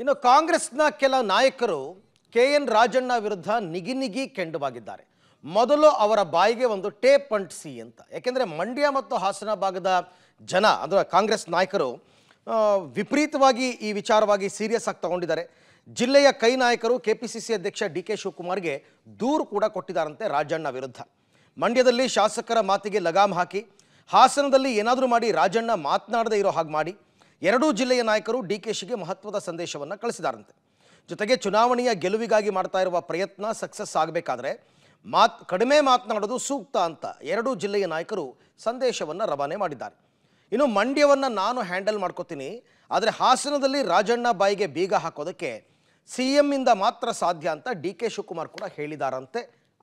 ಇನ್ನು ಕಾಂಗ್ರೆಸ್ನ ಕೆಲ ನಾಯಕರು ಕೆ ಎನ್ ರಾಜಣ್ಣ ವಿರುದ್ಧ ನಿಗಿನಿಗಿ ಕೆಂಡವಾಗಿದ್ದಾರೆ ಮೊದಲು ಅವರ ಬಾಯಿಗೆ ಒಂದು ಟೇಪ್ ಸಿ ಅಂತ ಯಾಕೆಂದರೆ ಮಂಡ್ಯ ಮತ್ತು ಹಾಸನ ಭಾಗದ ಜನ ಅಂದರೆ ಕಾಂಗ್ರೆಸ್ ನಾಯಕರು ವಿಪರೀತವಾಗಿ ಈ ವಿಚಾರವಾಗಿ ಸೀರಿಯಸ್ ಆಗಿ ತಗೊಂಡಿದ್ದಾರೆ ಜಿಲ್ಲೆಯ ಕೈ ನಾಯಕರು ಕೆ ಪಿ ಸಿ ಸಿ ಅಧ್ಯಕ್ಷ ಡಿ ಕೆ ಶಿವಕುಮಾರ್ಗೆ ದೂರು ಕೂಡ ಕೊಟ್ಟಿದ್ದಾರಂತೆ ರಾಜಣ್ಣ ವಿರುದ್ಧ ಮಂಡ್ಯದಲ್ಲಿ ಶಾಸಕರ ಮಾತಿಗೆ ಲಗಾಮ್ ಹಾಕಿ ಹಾಸನದಲ್ಲಿ ಏನಾದರೂ ಮಾಡಿ ರಾಜಣ್ಣ ಮಾತನಾಡದೇ ಇರೋ ಹಾಗೆ ಮಾಡಿ ಎರಡೂ ಜಿಲ್ಲೆಯ ನಾಯಕರು ಡಿ ಕೆ ಮಹತ್ವದ ಸಂದೇಶವನ್ನು ಕಳಿಸಿದಾರಂತೆ ಜೊತೆಗೆ ಚುನಾವಣೆಯ ಗೆಲುವಿಗಾಗಿ ಮಾಡ್ತಾ ಇರುವ ಪ್ರಯತ್ನ ಸಕ್ಸಸ್ ಆಗಬೇಕಾದ್ರೆ ಮಾತ್ ಕಡಿಮೆ ಮಾತನಾಡೋದು ಸೂಕ್ತ ಅಂತ ಎರಡೂ ಜಿಲ್ಲೆಯ ನಾಯಕರು ಸಂದೇಶವನ್ನು ರವಾನೆ ಮಾಡಿದ್ದಾರೆ ಇನ್ನು ಮಂಡ್ಯವನ್ನು ನಾನು ಹ್ಯಾಂಡಲ್ ಮಾಡ್ಕೋತೀನಿ ಆದರೆ ಹಾಸನದಲ್ಲಿ ರಾಜಣ್ಣ ಬಾಯಿಗೆ ಬೀಗ ಹಾಕೋದಕ್ಕೆ ಸಿ ಎಂ ಇಂದ ಮಾತ್ರ ಸಾಧ್ಯ ಅಂತ ಡಿ ಕೆ ಶಿವಕುಮಾರ್ ಕೂಡ ಹೇಳಿದಾರಂತೆ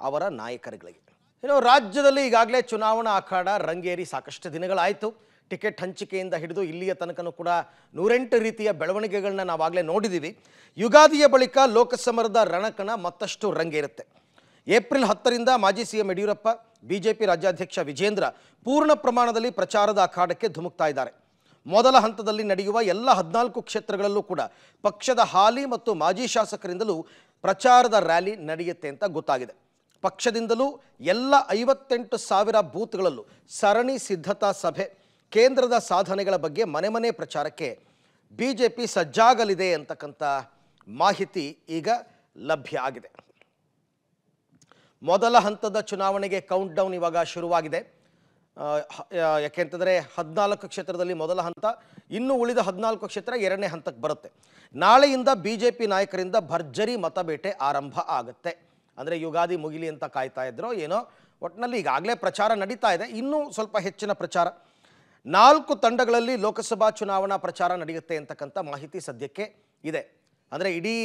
ಅವರ ನಾಯಕರುಗಳಿಗೆ ಇನ್ನು ರಾಜ್ಯದಲ್ಲಿ ಈಗಾಗಲೇ ಚುನಾವಣಾ ಅಖಾಡ ರಂಗೇರಿ ಸಾಕಷ್ಟು ದಿನಗಳಾಯಿತು ಟಿಕೆಟ್ ಹಂಚಿಕೆಯಿಂದ ಹಿಡಿದು ಇಲ್ಲಿಯ ತನಕನೂ ಕೂಡ ನೂರೆಂಟು ರೀತಿಯ ಬೆಳವಣಿಗೆಗಳನ್ನ ನಾವಾಗಲೇ ನೋಡಿದ್ದೀವಿ ಯುಗಾದಿಯ ಬಳಿಕ ಲೋಕಸಮರದ ರಣಕಣ ಮತ್ತಷ್ಟು ರಂಗೇರುತ್ತೆ ಏಪ್ರಿಲ್ ಹತ್ತರಿಂದ ಮಾಜಿ ಸಿಎಂ ಯಡಿಯೂರಪ್ಪ ಬಿಜೆಪಿ ರಾಜ್ಯಾಧ್ಯಕ್ಷ ವಿಜೇಂದ್ರ ಪೂರ್ಣ ಪ್ರಮಾಣದಲ್ಲಿ ಪ್ರಚಾರದ ಅಖಾಡಕ್ಕೆ ಧುಮುಕ್ತಾ ಇದ್ದಾರೆ ಮೊದಲ ಹಂತದಲ್ಲಿ ನಡೆಯುವ ಎಲ್ಲ ಹದಿನಾಲ್ಕು ಕ್ಷೇತ್ರಗಳಲ್ಲೂ ಕೂಡ ಪಕ್ಷದ ಹಾಲಿ ಮತ್ತು ಮಾಜಿ ಶಾಸಕರಿಂದಲೂ ಪ್ರಚಾರದ ರ್ಯಾಲಿ ನಡೆಯುತ್ತೆ ಅಂತ ಗೊತ್ತಾಗಿದೆ ಪಕ್ಷದಿಂದಲೂ ಎಲ್ಲ ಐವತ್ತೆಂಟು ಸಾವಿರ ಬೂತ್ಗಳಲ್ಲೂ ಸರಣಿ ಸಿದ್ಧತಾ ಸಭೆ ಕೇಂದ್ರದ ಸಾಧನೆಗಳ ಬಗ್ಗೆ ಮನೆ ಮನೆ ಪ್ರಚಾರಕ್ಕೆ ಬಿ ಜೆ ಪಿ ಸಜ್ಜಾಗಲಿದೆ ಅಂತಕ್ಕಂಥ ಮಾಹಿತಿ ಈಗ ಲಭ್ಯ ಆಗಿದೆ ಮೊದಲ ಹಂತದ ಚುನಾವಣೆಗೆ ಕೌಂಟ್ ಡೌನ್ ಇವಾಗ ಶುರುವಾಗಿದೆ ಯಾಕೆಂತಂದರೆ ಹದಿನಾಲ್ಕು ಕ್ಷೇತ್ರದಲ್ಲಿ ಮೊದಲ ಹಂತ ಇನ್ನು ಉಳಿದ ಹದಿನಾಲ್ಕು ಕ್ಷೇತ್ರ ಎರಡನೇ ಹಂತಕ್ಕೆ ಬರುತ್ತೆ ನಾಳೆಯಿಂದ ಬಿ ಜೆ ಪಿ ನಾಯಕರಿಂದ ಭರ್ಜರಿ ಮತಬೇಟೆ ಆರಂಭ ಆಗುತ್ತೆ ಅಂದರೆ ಯುಗಾದಿ ಮುಗಿಲಿ ಅಂತ ಕಾಯ್ತಾ ಇದ್ರು ಏನೋ ಒಟ್ಟಿನಲ್ಲಿ ಈಗಾಗಲೇ ಪ್ರಚಾರ ನಡೀತಾ ಇದೆ ಇನ್ನೂ ಸ್ವಲ್ಪ ಹೆಚ್ಚಿನ ಪ್ರಚಾರ ನಾಲ್ಕು ತಂಡಗಳಲ್ಲಿ ಲೋಕಸಭಾ ಚುನಾವಣಾ ಪ್ರಚಾರ ನಡೆಯುತ್ತೆ ಅಂತಕ್ಕಂಥ ಮಾಹಿತಿ ಸದ್ಯಕ್ಕೆ ಇದೆ ಅಂದರೆ ಇಡೀ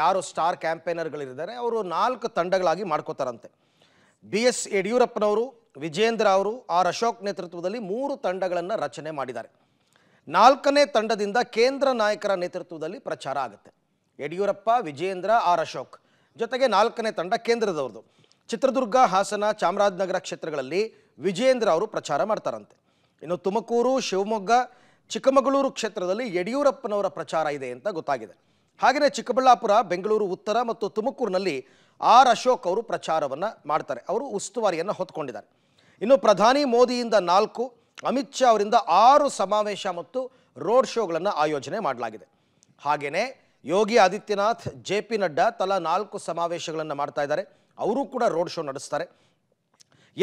ಯಾರು ಸ್ಟಾರ್ ಕ್ಯಾಂಪೇನರ್ಗಳಿದ್ದಾರೆ ಅವರು ನಾಲ್ಕು ತಂಡಗಳಾಗಿ ಮಾಡ್ಕೋತಾರಂತೆ ಬಿ ಎಸ್ ಯಡಿಯೂರಪ್ಪನವರು ವಿಜೇಂದ್ರ ಅವರು ಆರ್ ಅಶೋಕ್ ನೇತೃತ್ವದಲ್ಲಿ ಮೂರು ತಂಡಗಳನ್ನು ರಚನೆ ಮಾಡಿದ್ದಾರೆ ನಾಲ್ಕನೇ ತಂಡದಿಂದ ಕೇಂದ್ರ ನಾಯಕರ ನೇತೃತ್ವದಲ್ಲಿ ಪ್ರಚಾರ ಆಗುತ್ತೆ ಯಡಿಯೂರಪ್ಪ ವಿಜೇಂದ್ರ ಆರ್ ಅಶೋಕ್ ಜೊತೆಗೆ ನಾಲ್ಕನೇ ತಂಡ ಕೇಂದ್ರದವ್ರದು ಚಿತ್ರದುರ್ಗ ಹಾಸನ ಚಾಮರಾಜನಗರ ಕ್ಷೇತ್ರಗಳಲ್ಲಿ ವಿಜೇಂದ್ರ ಅವರು ಪ್ರಚಾರ ಮಾಡ್ತಾರಂತೆ ಇನ್ನು ತುಮಕೂರು ಶಿವಮೊಗ್ಗ ಚಿಕ್ಕಮಗಳೂರು ಕ್ಷೇತ್ರದಲ್ಲಿ ಯಡಿಯೂರಪ್ಪನವರ ಪ್ರಚಾರ ಇದೆ ಅಂತ ಗೊತ್ತಾಗಿದೆ ಹಾಗೆಯೇ ಚಿಕ್ಕಬಳ್ಳಾಪುರ ಬೆಂಗಳೂರು ಉತ್ತರ ಮತ್ತು ತುಮಕೂರಿನಲ್ಲಿ ಆರ್ ಅಶೋಕ್ ಅವರು ಪ್ರಚಾರವನ್ನು ಮಾಡ್ತಾರೆ ಅವರು ಉಸ್ತುವಾರಿಯನ್ನು ಹೊತ್ಕೊಂಡಿದ್ದಾರೆ ಇನ್ನು ಪ್ರಧಾನಿ ಮೋದಿಯಿಂದ ನಾಲ್ಕು ಅಮಿತ್ ಶಾ ಅವರಿಂದ ಆರು ಸಮಾವೇಶ ಮತ್ತು ರೋಡ್ ಶೋಗಳನ್ನು ಆಯೋಜನೆ ಮಾಡಲಾಗಿದೆ ಹಾಗೆಯೇ ಯೋಗಿ ಆದಿತ್ಯನಾಥ್ ಜೆ ಪಿ ನಡ್ಡಾ ತಲಾ ನಾಲ್ಕು ಸಮಾವೇಶಗಳನ್ನು ಮಾಡ್ತಾ ಇದ್ದಾರೆ ಅವರು ಕೂಡ ರೋಡ್ ಶೋ ನಡೆಸ್ತಾರೆ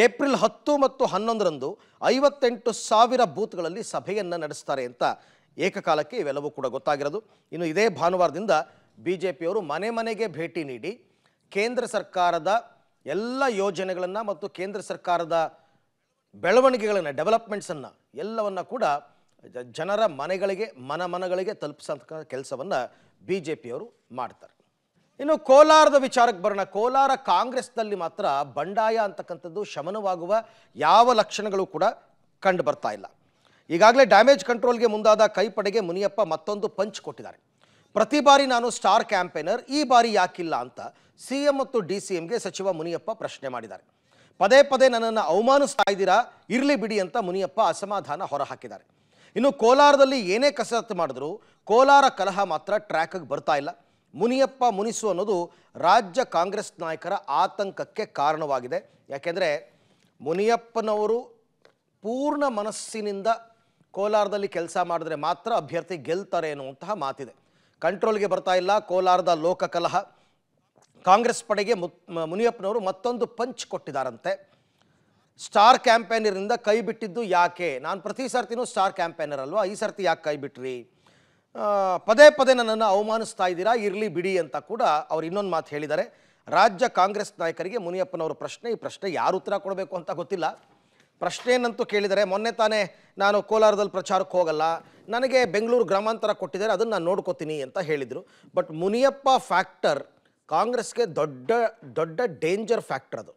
ಏಪ್ರಿಲ್ ಹತ್ತು ಮತ್ತು ಹನ್ನೊಂದರಂದು ಐವತ್ತೆಂಟು ಸಾವಿರ ಬೂತ್ಗಳಲ್ಲಿ ಸಭೆಯನ್ನು ನಡೆಸ್ತಾರೆ ಅಂತ ಏಕಕಾಲಕ್ಕೆ ಇವೆಲ್ಲವೂ ಕೂಡ ಗೊತ್ತಾಗಿರೋದು ಇನ್ನು ಇದೇ ಭಾನುವಾರದಿಂದ ಬಿ ಜೆ ಪಿಯವರು ಮನೆ ಮನೆಗೆ ಭೇಟಿ ನೀಡಿ ಕೇಂದ್ರ ಸರ್ಕಾರದ ಎಲ್ಲ ಯೋಜನೆಗಳನ್ನು ಮತ್ತು ಕೇಂದ್ರ ಸರ್ಕಾರದ ಬೆಳವಣಿಗೆಗಳನ್ನು ಡೆವಲಪ್ಮೆಂಟ್ಸನ್ನು ಎಲ್ಲವನ್ನು ಕೂಡ ಜನರ ಮನೆಗಳಿಗೆ ಮನ ಮನಗಳಿಗೆ ತಲುಪಿಸಂಥ ಕೆಲಸವನ್ನು ಬಿ ಜೆ ಪಿಯವರು ಮಾಡ್ತಾರೆ ಇನ್ನು ಕೋಲಾರದ ವಿಚಾರಕ್ಕೆ ಬರೋಣ ಕೋಲಾರ ಕಾಂಗ್ರೆಸ್ನಲ್ಲಿ ಮಾತ್ರ ಬಂಡಾಯ ಅಂತಕ್ಕಂಥದ್ದು ಶಮನವಾಗುವ ಯಾವ ಲಕ್ಷಣಗಳು ಕೂಡ ಕಂಡು ಬರ್ತಾ ಇಲ್ಲ ಈಗಾಗಲೇ ಡ್ಯಾಮೇಜ್ ಕಂಟ್ರೋಲ್ಗೆ ಮುಂದಾದ ಕೈಪಡೆಗೆ ಮುನಿಯಪ್ಪ ಮತ್ತೊಂದು ಪಂಚ್ ಕೊಟ್ಟಿದ್ದಾರೆ ಪ್ರತಿ ಬಾರಿ ನಾನು ಸ್ಟಾರ್ ಕ್ಯಾಂಪೇನರ್ ಈ ಬಾರಿ ಯಾಕಿಲ್ಲ ಅಂತ ಸಿ ಎಂ ಮತ್ತು ಡಿ ಸಿ ಎಂಗೆ ಸಚಿವ ಮುನಿಯಪ್ಪ ಪ್ರಶ್ನೆ ಮಾಡಿದ್ದಾರೆ ಪದೇ ಪದೇ ನನ್ನನ್ನು ಅವಮಾನಿಸ್ತಾ ಇದ್ದೀರಾ ಇರಲಿ ಬಿಡಿ ಅಂತ ಮುನಿಯಪ್ಪ ಅಸಮಾಧಾನ ಹೊರಹಾಕಿದ್ದಾರೆ ಇನ್ನು ಕೋಲಾರದಲ್ಲಿ ಏನೇ ಕಸರತ್ತು ಮಾಡಿದ್ರು ಕೋಲಾರ ಕಲಹ ಮಾತ್ರ ಟ್ರ್ಯಾಕಿಗೆ ಬರ್ತಾ ಇಲ್ಲ ಮುನಿಯಪ್ಪ ಮುನಿಸು ಅನ್ನೋದು ರಾಜ್ಯ ಕಾಂಗ್ರೆಸ್ ನಾಯಕರ ಆತಂಕಕ್ಕೆ ಕಾರಣವಾಗಿದೆ ಯಾಕೆಂದರೆ ಮುನಿಯಪ್ಪನವರು ಪೂರ್ಣ ಮನಸ್ಸಿನಿಂದ ಕೋಲಾರದಲ್ಲಿ ಕೆಲಸ ಮಾಡಿದ್ರೆ ಮಾತ್ರ ಅಭ್ಯರ್ಥಿ ಗೆಲ್ತಾರೆ ಅನ್ನುವಂತಹ ಮಾತಿದೆ ಕಂಟ್ರೋಲ್ಗೆ ಬರ್ತಾ ಇಲ್ಲ ಕೋಲಾರದ ಲೋಕಕಲಹ ಕಾಂಗ್ರೆಸ್ ಪಡೆಗೆ ಮುನಿಯಪ್ಪನವರು ಮತ್ತೊಂದು ಪಂಚ್ ಕೊಟ್ಟಿದ್ದಾರಂತೆ ಸ್ಟಾರ್ ಕ್ಯಾಂಪೇನರಿಂದ ಕೈ ಬಿಟ್ಟಿದ್ದು ಯಾಕೆ ನಾನು ಪ್ರತಿ ಸರ್ತಿನೂ ಸ್ಟಾರ್ ಕ್ಯಾಂಪೇನರ್ ಅಲ್ವಾ ಈ ಸರ್ತಿ ಯಾಕೆ ಕೈ ಬಿಟ್ರಿ ಪದೇ ಪದೇ ನನ್ನನ್ನು ಅವಮಾನಿಸ್ತಾ ಇದ್ದೀರಾ ಇರಲಿ ಬಿಡಿ ಅಂತ ಕೂಡ ಅವರು ಇನ್ನೊಂದು ಮಾತು ಹೇಳಿದ್ದಾರೆ ರಾಜ್ಯ ಕಾಂಗ್ರೆಸ್ ನಾಯಕರಿಗೆ ಮುನಿಯಪ್ಪನವರ ಪ್ರಶ್ನೆ ಈ ಪ್ರಶ್ನೆ ಯಾರು ಉತ್ತರ ಕೊಡಬೇಕು ಅಂತ ಗೊತ್ತಿಲ್ಲ ಪ್ರಶ್ನೆಯನ್ನಂತೂ ಕೇಳಿದರೆ ಮೊನ್ನೆ ತಾನೇ ನಾನು ಕೋಲಾರದಲ್ಲಿ ಪ್ರಚಾರಕ್ಕೆ ಹೋಗಲ್ಲ ನನಗೆ ಬೆಂಗಳೂರು ಗ್ರಾಮಾಂತರ ಕೊಟ್ಟಿದ್ದಾರೆ ಅದನ್ನು ನಾನು ನೋಡ್ಕೋತೀನಿ ಅಂತ ಹೇಳಿದರು ಬಟ್ ಮುನಿಯಪ್ಪ ಫ್ಯಾಕ್ಟರ್ ಕಾಂಗ್ರೆಸ್ಗೆ ದೊಡ್ಡ ದೊಡ್ಡ ಡೇಂಜರ್ ಫ್ಯಾಕ್ಟರ್ ಅದು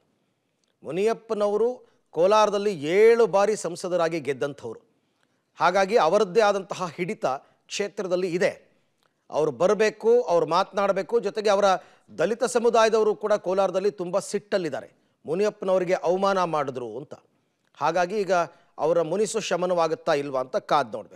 ಮುನಿಯಪ್ಪನವರು ಕೋಲಾರದಲ್ಲಿ ಏಳು ಬಾರಿ ಸಂಸದರಾಗಿ ಗೆದ್ದಂಥವ್ರು ಹಾಗಾಗಿ ಅವರದ್ದೇ ಆದಂತಹ ಹಿಡಿತ ಕ್ಷೇತ್ರದಲ್ಲಿ ಇದೆ ಅವರು ಬರಬೇಕು ಅವರು ಮಾತನಾಡಬೇಕು ಜೊತೆಗೆ ಅವರ ದಲಿತ ಸಮುದಾಯದವರು ಕೂಡ ಕೋಲಾರದಲ್ಲಿ ತುಂಬ ಸಿಟ್ಟಲ್ಲಿದ್ದಾರೆ ಮುನಿಯಪ್ಪನವರಿಗೆ ಅವಮಾನ ಮಾಡಿದ್ರು ಅಂತ ಹಾಗಾಗಿ ಈಗ ಅವರ ಮುನಿಸು ಶಮನವಾಗುತ್ತಾ ಇಲ್ವಾ ಅಂತ ಕಾದ್ ನೋಡಬೇಕು